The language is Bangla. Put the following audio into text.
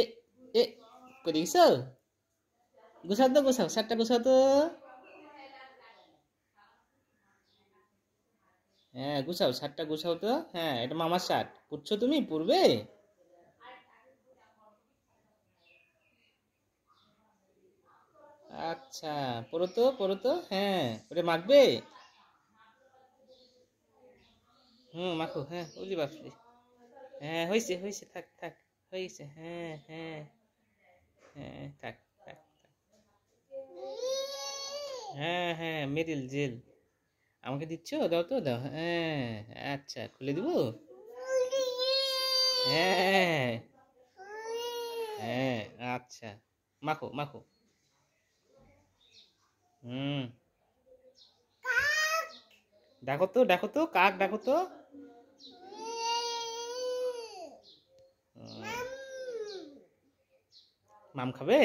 এ এ করে গেছো গোছাও তো গোসাও সাতটা গোছাও তো হ্যাঁ গুছাও শার্টটা গুছাও তো হ্যাঁ এটা মামার শার্ট পড়ছো তুমি পড়বে আচ্ছা পড়ো তো পড়ো তো হ্যাঁ ওরে মাখবে হুম মাখো হ্যাঁ ওরে বাপরে হ্যাঁ হয়েছে হয়েছে থাক থাক হয়ে হ্যাঁ হ্যাঁ হ্যাঁ থাক থাক হ্যাঁ হ্যাঁ মেরিল জেল আমাকে দিচ্ছ দাও তো দাও হ্যাঁ আচ্ছা খুলে দিব হ্যাঁ হ্যাঁ আচ্ছা মাখো মাখো হুম দেখো তো দেখো তো কাক দেখো তো মাম খাবে